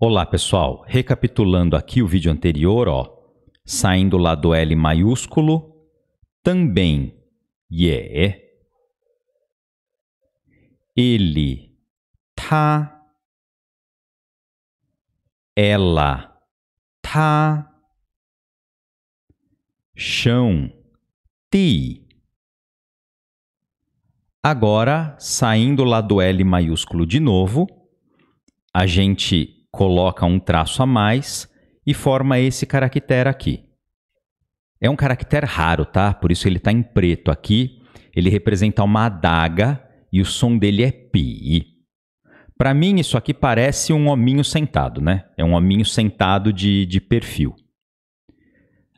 Olá pessoal, recapitulando aqui o vídeo anterior, ó, saindo lá do L maiúsculo, também e ele, tá, ela, tá, chão, ti. Agora, saindo lá do L maiúsculo de novo, a gente coloca um traço a mais e forma esse caractere aqui. É um caractere raro, tá? Por isso ele está em preto aqui. Ele representa uma adaga e o som dele é pi. Para mim, isso aqui parece um hominho sentado, né? É um hominho sentado de, de perfil.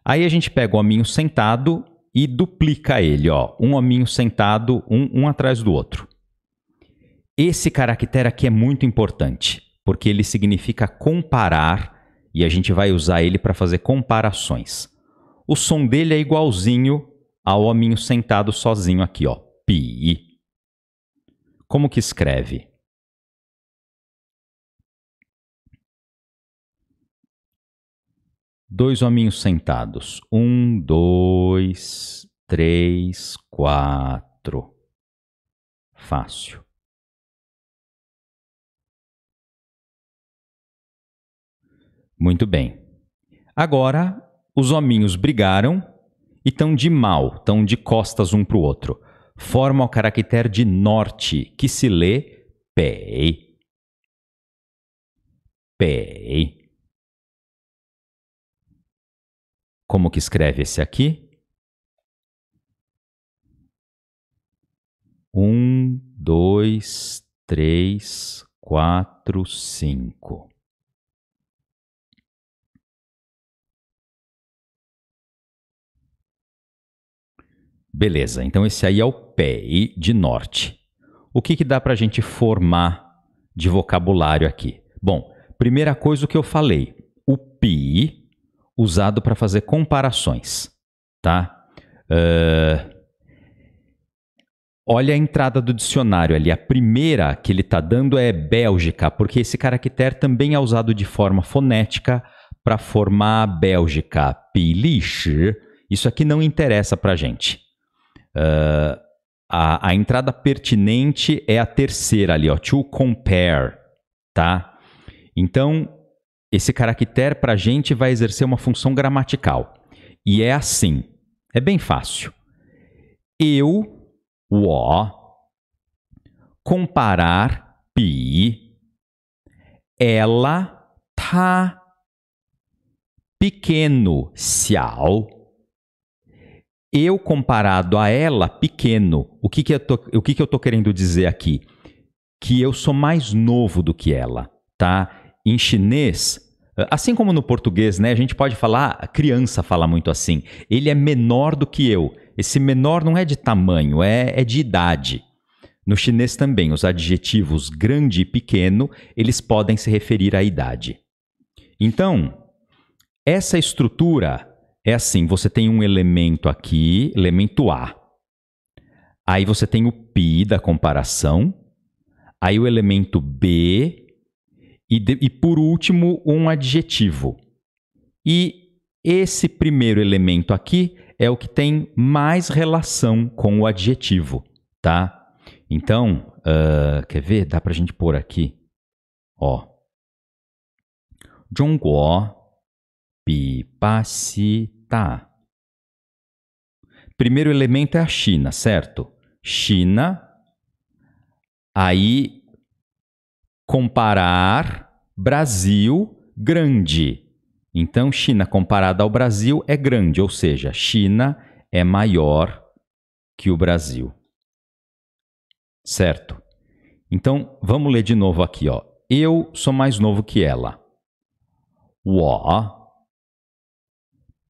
Aí a gente pega o hominho sentado e duplica ele, ó. Um hominho sentado, um, um atrás do outro. Esse caractere aqui é muito importante porque ele significa comparar e a gente vai usar ele para fazer comparações. O som dele é igualzinho ao hominho sentado sozinho aqui, ó. Pi. Como que escreve? Dois hominhos sentados. Um, dois, três, quatro. Fácil. Muito bem. Agora, os hominhos brigaram e estão de mal, estão de costas um para o outro. Forma o caractere de norte, que se lê pei. Pei. Como que escreve esse aqui? Um, dois, três, quatro, cinco. Beleza, então esse aí é o pé e de norte. O que, que dá para a gente formar de vocabulário aqui? Bom, primeira coisa o que eu falei, o pi usado para fazer comparações, tá? Uh, olha a entrada do dicionário ali, a primeira que ele está dando é Bélgica, porque esse caractere também é usado de forma fonética para formar Bélgica, Piliche. Isso aqui não interessa para gente. Ah, a, a, entrada pertinente é a terceira ali, ó, to compare, tá? Então, esse caractere para a gente vai exercer uma função gramatical. E é assim, é bem fácil. Eu, o, comparar, pi, ela, tá, pequeno, xiao, eu comparado a ela, pequeno. O que, que, eu, tô, o que, que eu tô querendo dizer aqui? Que eu sou mais novo do que ela, tá? Em chinês, assim como no português, né? A gente pode falar, a criança fala muito assim. Ele é menor do que eu. Esse menor não é de tamanho, é, é de idade. No chinês também, os adjetivos grande e pequeno, eles podem se referir à idade. Então, essa estrutura é assim: você tem um elemento aqui, elemento A. Aí você tem o pi da comparação, aí o elemento B, e, de, e por último, um adjetivo. E esse primeiro elemento aqui é o que tem mais relação com o adjetivo, tá? Então, uh, quer ver? Dá pra gente pôr aqui. Ó. 中国比巴西 tá. Primeiro elemento é a China, certo? China. Aí comparar Brasil grande. Então, China comparada ao Brasil é grande, ou seja, China é maior que o Brasil. Certo? Então, vamos ler de novo aqui, ó. Eu sou mais novo que ela. Wo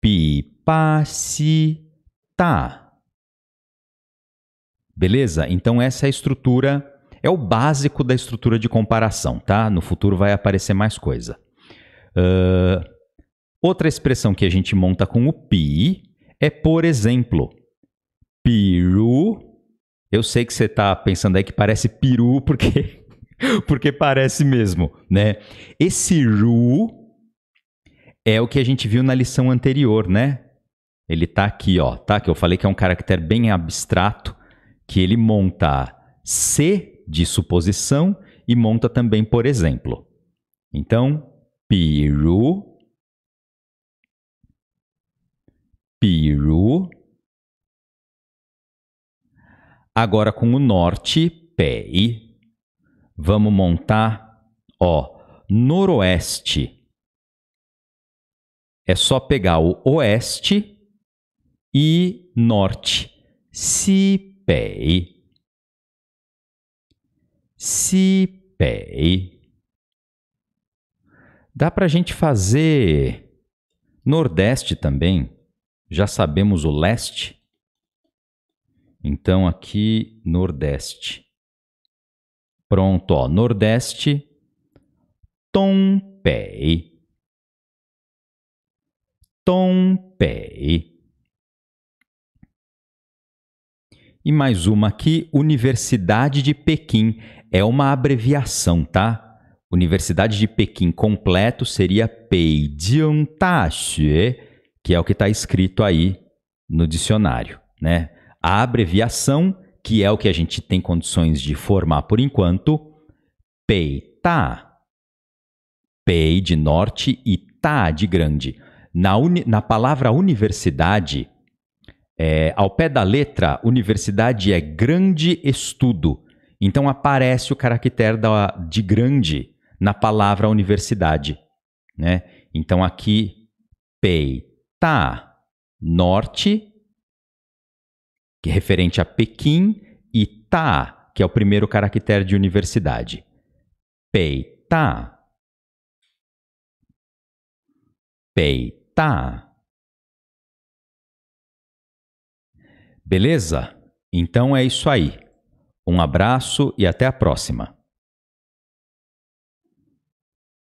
比巴西 tá. Beleza? Então essa é a estrutura, é o básico da estrutura de comparação, tá? No futuro vai aparecer mais coisa. Uh, outra expressão que a gente monta com o pi é, por exemplo, peru. Eu sei que você está pensando aí que parece peru porque, porque parece mesmo, né? Esse ru é o que a gente viu na lição anterior, né? Ele tá aqui, ó, tá? Que eu falei que é um caractere bem abstrato, que ele monta C de suposição e monta também, por exemplo. Então, piru, piru. Agora com o norte, pei. Vamos montar, ó, noroeste é só pegar o oeste e norte. Sipei. Sipei. Dá para a gente fazer nordeste também. Já sabemos o leste. Então, aqui, nordeste. Pronto, ó, nordeste. Tompei. Tom E mais uma aqui, Universidade de Pequim. É uma abreviação, tá? Universidade de Pequim completo seria Peijiang Taxue, que é o que está escrito aí no dicionário, né? A abreviação, que é o que a gente tem condições de formar por enquanto, Peita. Pei de norte e Ta de grande. Na, uni, na palavra universidade, é, ao pé da letra, universidade é grande estudo. Então aparece o caractere da, de grande na palavra universidade. Né? Então aqui, Ta norte, que é referente a Pequim, e Ta, tá, que é o primeiro caractere de universidade. Ta Pei tá. Beleza? Então é isso aí. Um abraço e até a próxima.